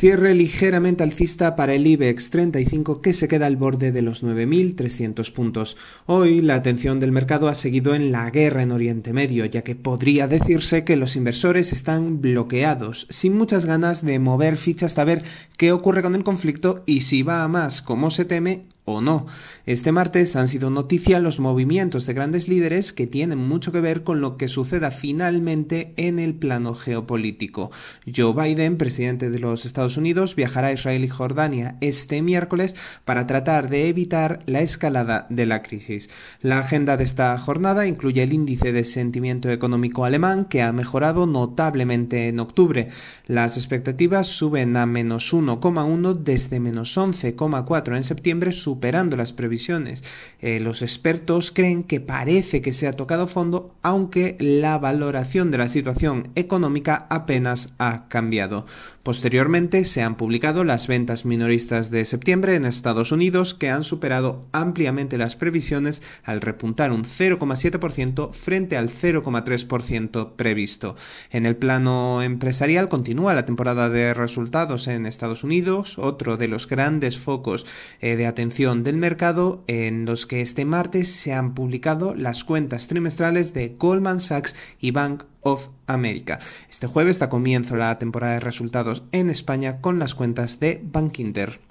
Cierre ligeramente alcista para el IBEX 35 que se queda al borde de los 9.300 puntos. Hoy la atención del mercado ha seguido en la guerra en Oriente Medio, ya que podría decirse que los inversores están bloqueados, sin muchas ganas de mover fichas a ver qué ocurre con el conflicto y si va a más, como se teme, o no. Este martes han sido noticia los movimientos de grandes líderes que tienen mucho que ver con lo que suceda finalmente en el plano geopolítico. Joe Biden, presidente de los Estados Unidos, viajará a Israel y Jordania este miércoles para tratar de evitar la escalada de la crisis. La agenda de esta jornada incluye el índice de sentimiento económico alemán que ha mejorado notablemente en octubre. Las expectativas suben a menos 1,1 desde menos 11,4 en septiembre, su superando las previsiones. Eh, los expertos creen que parece que se ha tocado fondo, aunque la valoración de la situación económica apenas ha cambiado. Posteriormente se han publicado las ventas minoristas de septiembre en Estados Unidos, que han superado ampliamente las previsiones al repuntar un 0,7% frente al 0,3% previsto. En el plano empresarial continúa la temporada de resultados en Estados Unidos, otro de los grandes focos eh, de atención del mercado en los que este martes se han publicado las cuentas trimestrales de Goldman Sachs y Bank of America. Este jueves da comienzo la temporada de resultados en España con las cuentas de Bank Inter.